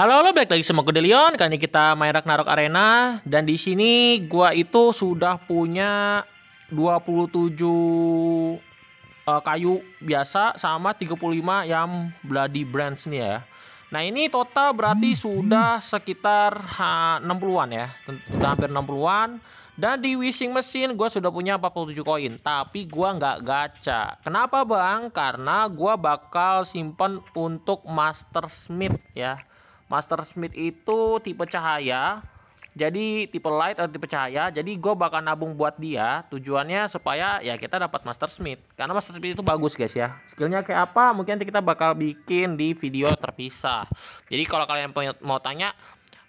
Halo, halo, balik lagi sama gue Leon. Kali ini kita main Ragnarok Arena dan di sini gua itu sudah punya 27 uh, eh, kayu biasa sama 35 yang bloody brands nih ya. Nah, ini total berarti sudah sekitar eh, uh, 60-an ya. Sudah hampir 60-an. Dan di wishing machine gua sudah punya 47 koin, tapi gua nggak gacha. Kenapa bang? Karena gua bakal simpen untuk master smith ya Master Smith itu tipe cahaya jadi tipe light atau tipe cahaya jadi gue bakal nabung buat dia tujuannya supaya ya kita dapat master smith karena master smith itu bagus guys ya skillnya kayak apa mungkin nanti kita bakal bikin di video terpisah jadi kalau kalian mau tanya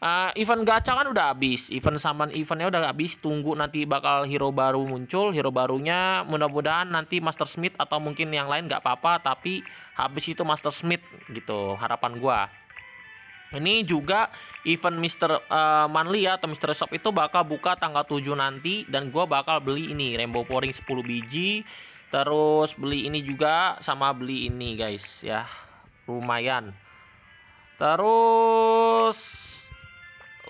Uh, event gacha kan udah habis, event saman eventnya udah habis. Tunggu nanti bakal hero baru muncul, hero barunya mudah-mudahan nanti Master Smith atau mungkin yang lain nggak apa-apa, tapi habis itu Master Smith gitu harapan gua ini juga event Mr. Eh, Manly ya, atau Mr. Shop itu bakal buka tanggal 7 nanti dan gue bakal beli ini Rainbow Pouring 10 biji terus beli ini juga sama beli ini guys ya lumayan terus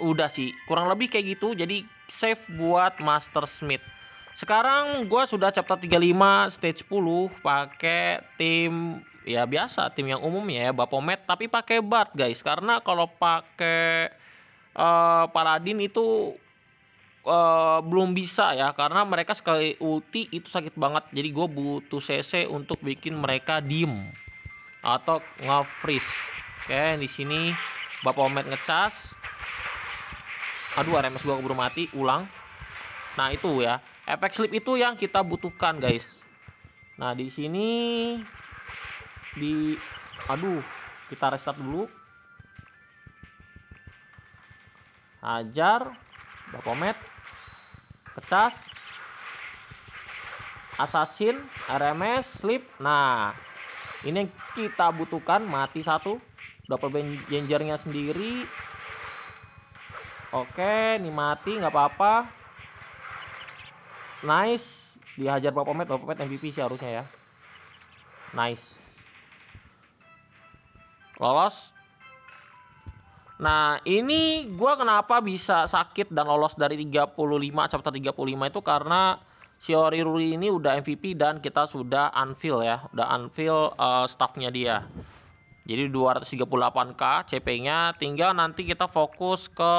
udah sih kurang lebih kayak gitu jadi save buat Master Smith sekarang gue sudah chapter 35 stage 10 pakai tim ya biasa tim yang umum ya Bapomet tapi pakai Bart guys karena kalau pakai uh, Paladin itu uh, belum bisa ya karena mereka sekali ulti itu sakit banget jadi gue butuh CC untuk bikin mereka diem atau nge-freeze oke di sini Bapomet ngecas aduh RMS gue keburu mati ulang nah itu ya efek slip itu yang kita butuhkan guys nah di sini di aduh kita restart dulu hajar bakomet kecas assassin RMS slip nah ini yang kita butuhkan mati satu double dangernya sendiri oke ini mati nggak apa-apa nice dihajar Bapak Met Bapak MVP sih harusnya ya nice lolos Nah ini gue kenapa bisa sakit dan lolos dari 35 chapter 35 itu karena Shiori Ruri ini udah MVP dan kita sudah unfill ya Udah unfill uh, staffnya dia Jadi 238k CP nya tinggal nanti kita fokus ke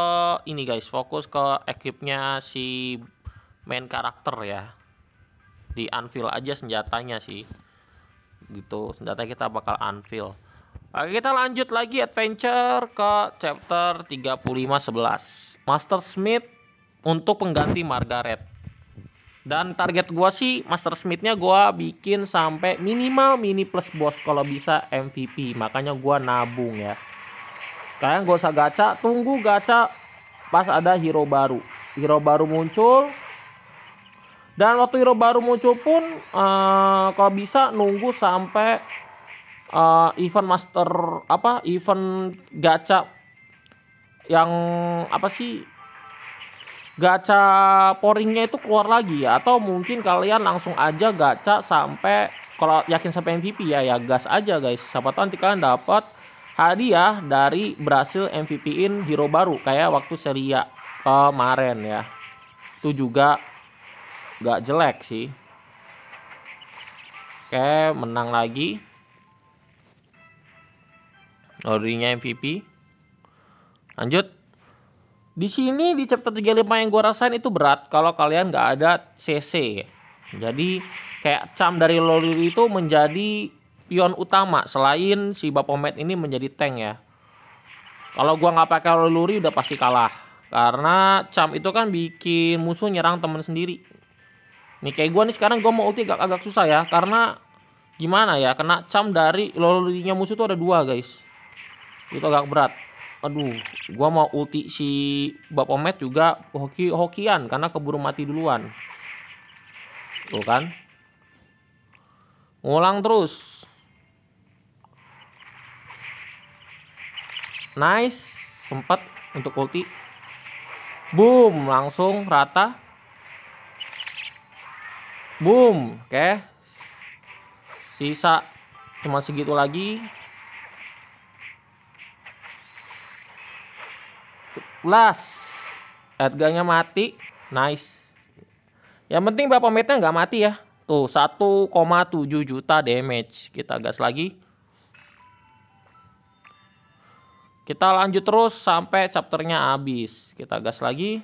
ini guys Fokus ke equipnya si main karakter ya Di unfill aja senjatanya sih Gitu senjata kita bakal unfill. Oke, kita lanjut lagi adventure ke chapter 11. Master Smith untuk pengganti Margaret. Dan target gua sih Master Smithnya gua bikin sampai minimal mini plus boss kalau bisa MVP. Makanya gua nabung ya. Kalian gak usah gacha, tunggu gacha pas ada hero baru. Hero baru muncul, dan waktu hero baru muncul pun uh, kalau bisa nunggu sampai uh, event master apa event gacha yang apa sih gacha poringnya itu keluar lagi ya atau mungkin kalian langsung aja gacha sampai kalau yakin sampai MVP ya ya gas aja guys siapa tahu nanti kalian dapat hadiah dari berhasil MVP in hero baru kayak waktu seri kemarin ya itu juga gak jelek sih oke menang lagi Lorinya MVP. Lanjut. Di sini di chapter 35 yang gue rasain itu berat kalau kalian nggak ada CC. Jadi kayak cam dari Loliri itu menjadi pion utama selain si Bapomet ini menjadi tank ya. Kalau gua nggak pakai Loliri udah pasti kalah. Karena cam itu kan bikin musuh nyerang temen sendiri. Nih kayak gua nih sekarang gua mau ulti agak, agak susah ya karena gimana ya kena cam dari Lolirinya musuh tuh ada dua guys itu agak berat aduh gua mau ulti si Bapomet juga hoki hokian karena keburu mati duluan tuh kan ngulang terus nice sempat untuk ulti boom langsung rata boom oke okay. sisa cuma segitu lagi Edgarnya mati. Nice. Yang penting Bapak Mate-nya nggak mati ya. Tuh 1,7 juta damage. Kita gas lagi. Kita lanjut terus sampai chapternya habis. Kita gas lagi.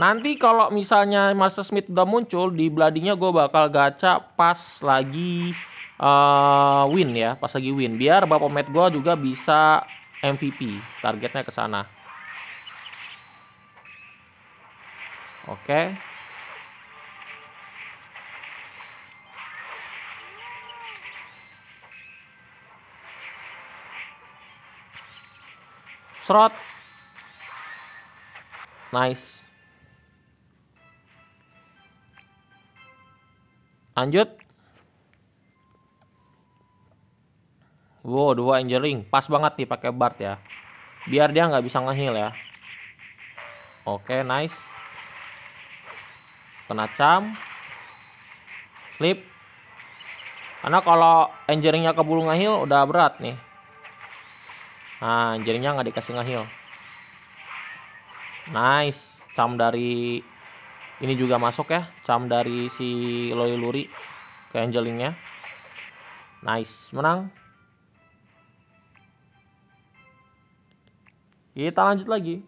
Nanti kalau misalnya Master Smith udah muncul, di bladinya gue bakal gacha pas lagi uh, win ya. Pas lagi win. Biar Bapak Mate gue juga bisa MVP targetnya ke sana oke Serot. Nice. Lanjut. Oh, dua Angeling. Pas banget nih pakai Bart ya. Biar dia nggak bisa ngehil ya. Oke, okay, nice. Kena cam. Slip. Karena kalau Angelingnya keburu ngehil udah berat nih. Nah, Angelingnya nggak dikasih ngehil. Nice. Cam dari ini juga masuk ya. Cam dari si Loyoluri ke Angelingnya. Nice, menang. Kita lanjut lagi.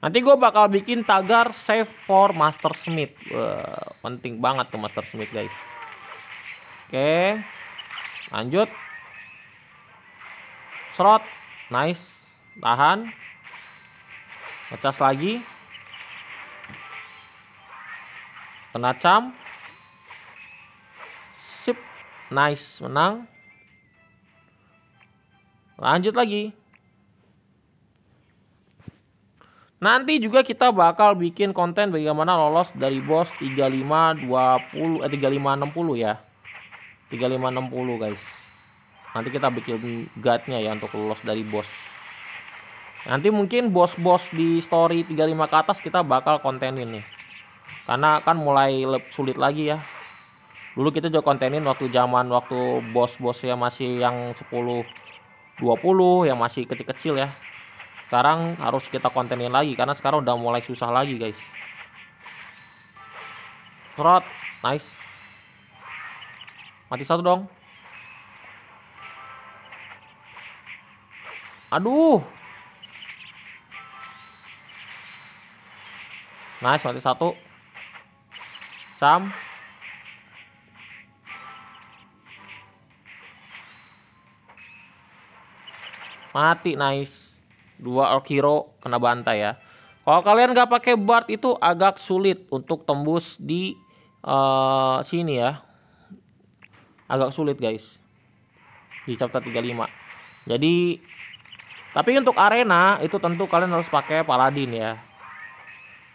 Nanti gue bakal bikin tagar save for Master Smith. penting banget tuh Master Smith guys. Oke, lanjut. Serot, nice, tahan. Ngecas lagi. Kena cam. Sip, nice, menang. Lanjut lagi. Nanti juga kita bakal bikin konten bagaimana lolos dari bos 3520 eh 3560 ya. 3560 guys. Nanti kita bikin guide-nya ya untuk lolos dari bos. Nanti mungkin bos-bos di story 35 ke atas kita bakal kontenin nih. Karena kan mulai sulit lagi ya. Dulu kita juga kontenin waktu zaman waktu bos-bosnya masih yang 10 20 yang masih kecil-kecil ya sekarang harus kita kontenin lagi karena sekarang udah mulai susah lagi guys Trot, nice mati satu dong aduh nice mati satu cam mati nice dua kiro kena bantai ya kalau kalian nggak pakai bard itu agak sulit untuk tembus di uh, sini ya agak sulit guys di chapter 35 jadi tapi untuk arena itu tentu kalian harus pakai paladin ya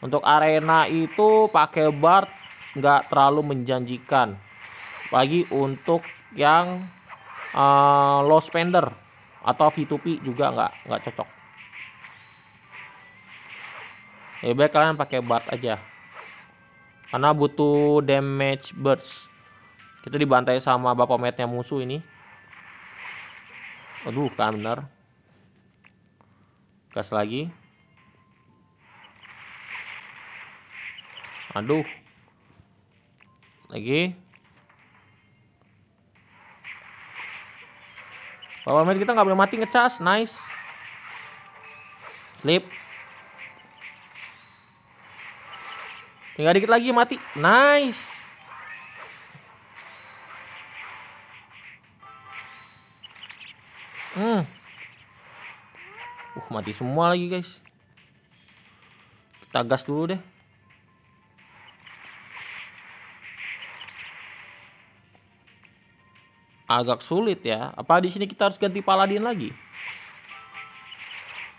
untuk arena itu pakai bard nggak terlalu menjanjikan bagi untuk yang uh, eh, low spender atau V2P juga nggak nggak cocok lebih ya, baik kalian pakai bat aja karena butuh damage burst kita dibantai sama bapak metnya musuh ini aduh kan bener gas lagi aduh lagi Bapak main kita nggak boleh mati ngecas, nice. Slip. Tinggal dikit lagi mati. Nice. Hmm. Uh, mati semua lagi, guys. Kita gas dulu deh. agak sulit ya. Apa di sini kita harus ganti paladin lagi?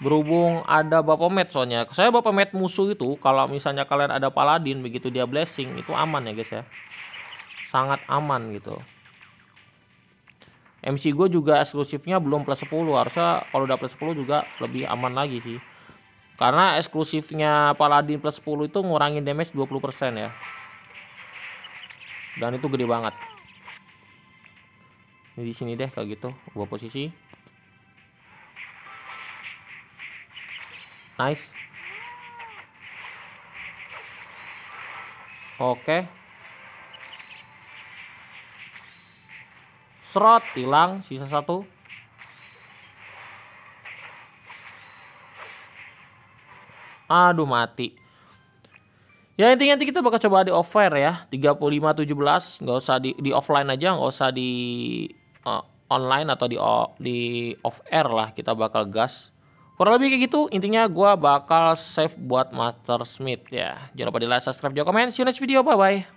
Berhubung ada bapak Met soalnya. Saya Bapak Met musuh itu kalau misalnya kalian ada paladin begitu dia blessing itu aman ya guys ya. Sangat aman gitu. MC gue juga eksklusifnya belum plus 10 harusnya kalau udah plus 10 juga lebih aman lagi sih karena eksklusifnya paladin plus 10 itu ngurangin damage 20% ya dan itu gede banget ini di sini deh kalau gitu ubah posisi nice oke serot hilang sisa satu aduh mati ya intinya nanti kita bakal coba di offer ya 35 17 nggak usah di, di offline aja nggak usah di uh, online atau di di off air lah kita bakal gas kurang lebih kayak gitu intinya gue bakal save buat Master Smith ya jangan lupa di like subscribe juga komen see you next video bye bye